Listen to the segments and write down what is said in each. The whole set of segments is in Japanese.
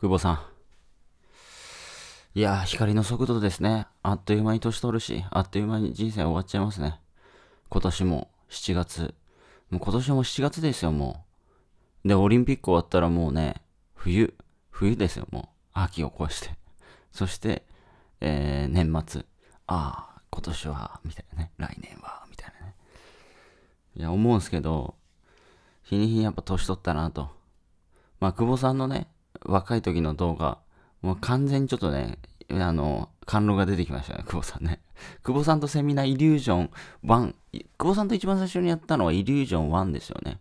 久保さん。いや光の速度ですね。あっという間に年取るし、あっという間に人生終わっちゃいますね。今年も7月。もう今年も7月ですよ、もう。で、オリンピック終わったらもうね、冬。冬ですよ、もう。秋を越して。そして、えー、年末。ああ、今年は、みたいなね。来年は、みたいなね。いや、思うんすけど、日に日にやっぱ年取ったなと。まあ、久保さんのね、若い時の動画、もう完全にちょっとね、あの、感動が出てきましたね、久保さんね。久保さんとセミナーイリュージョン1、久保さんと一番最初にやったのはイリュージョン1ですよね。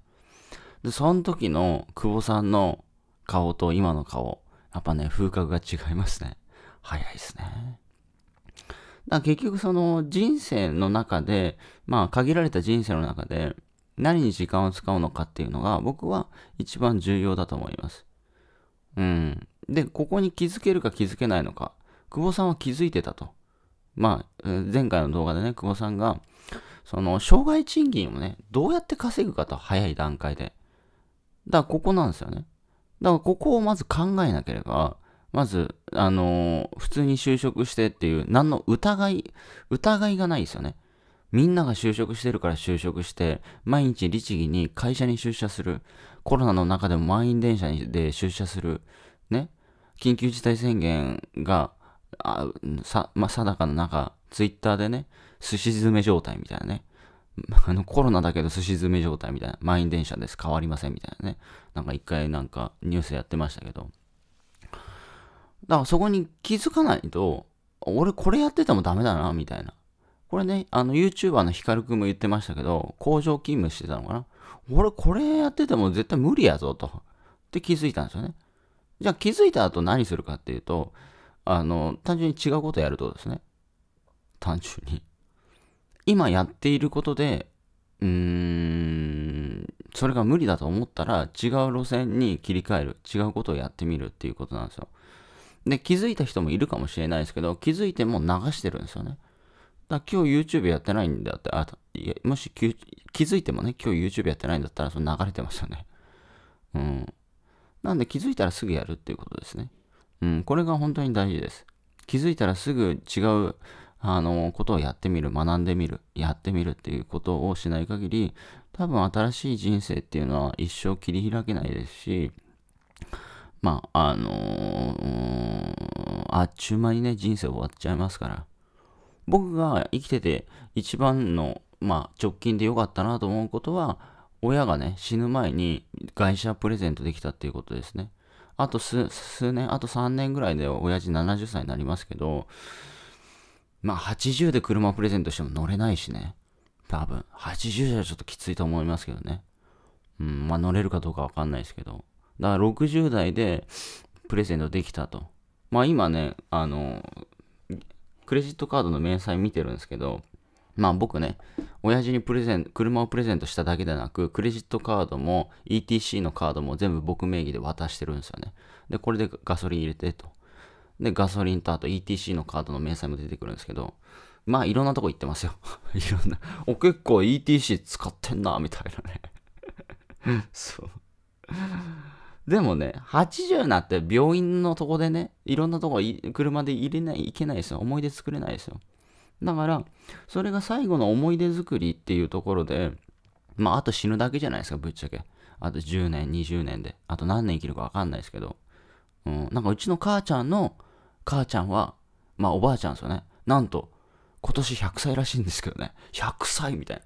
で、その時の久保さんの顔と今の顔、やっぱね、風格が違いますね。早いですね。だ結局その人生の中で、まあ限られた人生の中で何に時間を使うのかっていうのが僕は一番重要だと思います。うん。で、ここに気づけるか気づけないのか。久保さんは気づいてたと。まあ、前回の動画でね、久保さんが、その、障害賃金をね、どうやって稼ぐかと、早い段階で。だから、ここなんですよね。だから、ここをまず考えなければ、まず、あのー、普通に就職してっていう、何の疑い、疑いがないですよね。みんなが就職してるから就職して、毎日律儀に会社に出社する。コロナの中でも満員電車で出社する、ね、緊急事態宣言が、あさ、まあ、定かの中、ツイッターでね、すし詰め状態みたいなね、あのコロナだけどすし詰め状態みたいな、満員電車です、変わりませんみたいなね、なんか一回なんかニュースやってましたけど、だからそこに気づかないと、俺これやっててもダメだな、みたいな。これね、あの YouTuber のヒカルくんも言ってましたけど、工場勤務してたのかな俺これやってても絶対無理やぞと。って気づいたんですよね。じゃあ気づいた後何するかっていうと、あの、単純に違うことやるとですね。単純に。今やっていることで、うーん、それが無理だと思ったら違う路線に切り替える。違うことをやってみるっていうことなんですよ。で、気づいた人もいるかもしれないですけど、気づいても流してるんですよね。だ今日 YouTube やってないんだって、あいやもし気づいてもね、今日 YouTube やってないんだったら、その流れてますよね。うん。なんで気づいたらすぐやるっていうことですね。うん、これが本当に大事です。気づいたらすぐ違う、あの、ことをやってみる、学んでみる、やってみるっていうことをしない限り、多分新しい人生っていうのは一生切り開けないですし、まあ、あのー、あっちゅう間にね、人生終わっちゃいますから。僕が生きてて一番の、まあ、直近で良かったなと思うことは、親がね、死ぬ前に外車プレゼントできたっていうことですね。あと数年、あと3年ぐらいで親父70歳になりますけど、まあ80で車プレゼントしても乗れないしね。多分。80じゃちょっときついと思いますけどね。うん、まあ乗れるかどうかわかんないですけど。だから60代でプレゼントできたと。まあ今ね、あの、クレジットカードの明細見てるんですけど、まあ僕ね、親父にプレゼン車をプレゼントしただけでなく、クレジットカードも ETC のカードも全部僕名義で渡してるんですよね。で、これでガソリン入れてと。で、ガソリンとあと ETC のカードの明細も出てくるんですけど、まあいろんなとこ行ってますよ。いろんな。お、結構 ETC 使ってんな、みたいなね。そう。でもね、80になって病院のとこでね、いろんなとこ車で入れない、行けないですよ。思い出作れないですよ。だから、それが最後の思い出作りっていうところで、まあ、あと死ぬだけじゃないですか、ぶっちゃけ。あと10年、20年で。あと何年生きるかわかんないですけど。うん、なんかうちの母ちゃんの母ちゃんは、まあおばあちゃんですよね。なんと、今年100歳らしいんですけどね。100歳みたいな。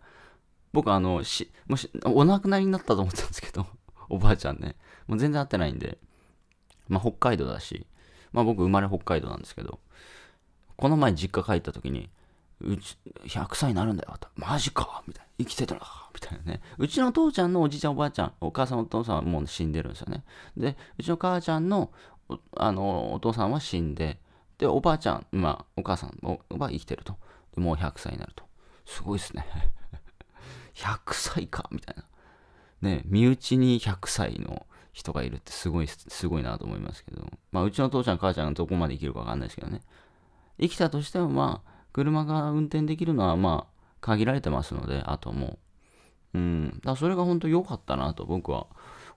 僕あの、し、もし、お亡くなりになったと思ったんですけど、おばあちゃんね。もう全然会ってないんで、まあ、北海道だし、まあ、僕生まれ北海道なんですけど、この前実家帰った時に、うち、100歳になるんだよ。マジかみたいな。生きてたら、みたいなね。うちの父ちゃんのおじいちゃんおばあちゃん、お母さんお父さんはもう死んでるんですよね。で、うちの母ちゃんの、あの、お父さんは死んで、で、おばあちゃん、まあ、お母さんは生きてると。でもう100歳になると。すごいですね。100 歳かみたいな。ね、身内に100歳の人がいるってすごい、すごいなと思いますけど、まあ、うちの父ちゃん、母ちゃんがどこまで生きるかわかんないですけどね。生きたとしても、まあ、車が運転できるのは、まあ、限られてますので、あともう。うん。だそれが本当良かったなと僕は、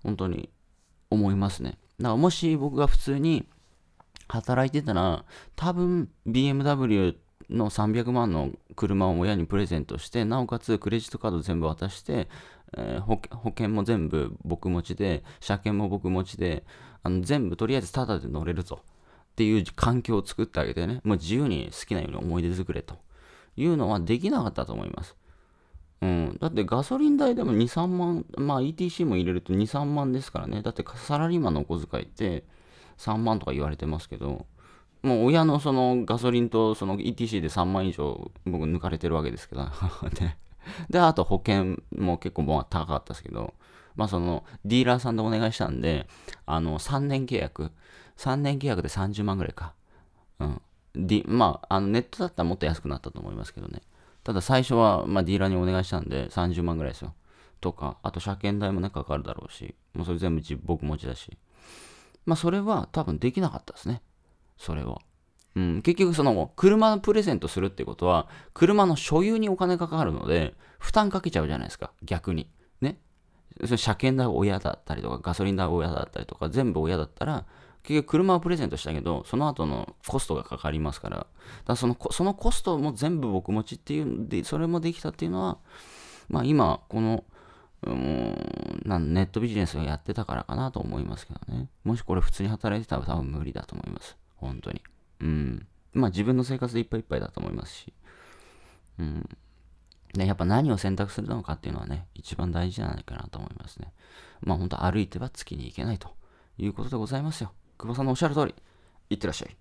本当に思いますね。だからもし僕が普通に働いてたら、多分 BMW の300万の車を親にプレゼントして、なおかつクレジットカード全部渡して、えー、保険も全部僕持ちで、車検も僕持ちで、あの全部とりあえずタダで乗れるぞっていう環境を作ってあげてね、もう自由に好きなように思い出作れというのはできなかったと思います。うん、だってガソリン代でも2、3万、まあ ETC も入れると2、3万ですからね。だってサラリーマンのお小遣いって3万とか言われてますけど、もう親のそのガソリンとその ETC で3万以上僕抜かれてるわけですけど、ね で、あと保険も結構高かったですけど、まあそのディーラーさんでお願いしたんで、あの3年契約、3年契約で30万ぐらいか。うん。でまあ、あのネットだったらもっと安くなったと思いますけどね。ただ最初は、まあ、ディーラーにお願いしたんで30万ぐらいですよ。とか、あと車検代もね、かかるだろうし、もうそれ全部僕持ちだし。まあそれは多分できなかったですね。それは。うん、結局その車のプレゼントするってことは車の所有にお金かかるので負担かけちゃうじゃないですか逆にねその車検だ親だったりとかガソリンだ親だったりとか全部親だったら結局車をプレゼントしたけどその後のコストがかかりますからだそのそのコストも全部僕持ちっていうんでそれもできたっていうのはまあ今このなんネットビジネスをやってたからかなと思いますけどねもしこれ普通に働いてたら多分無理だと思います本当にうん。まあ自分の生活でいっぱいいっぱいだと思いますし。うん。ね、やっぱ何を選択するのかっていうのはね、一番大事じゃないかなと思いますね。まあ本当歩いては月に行けないということでございますよ。久保さんのおっしゃる通り、いってらっしゃい。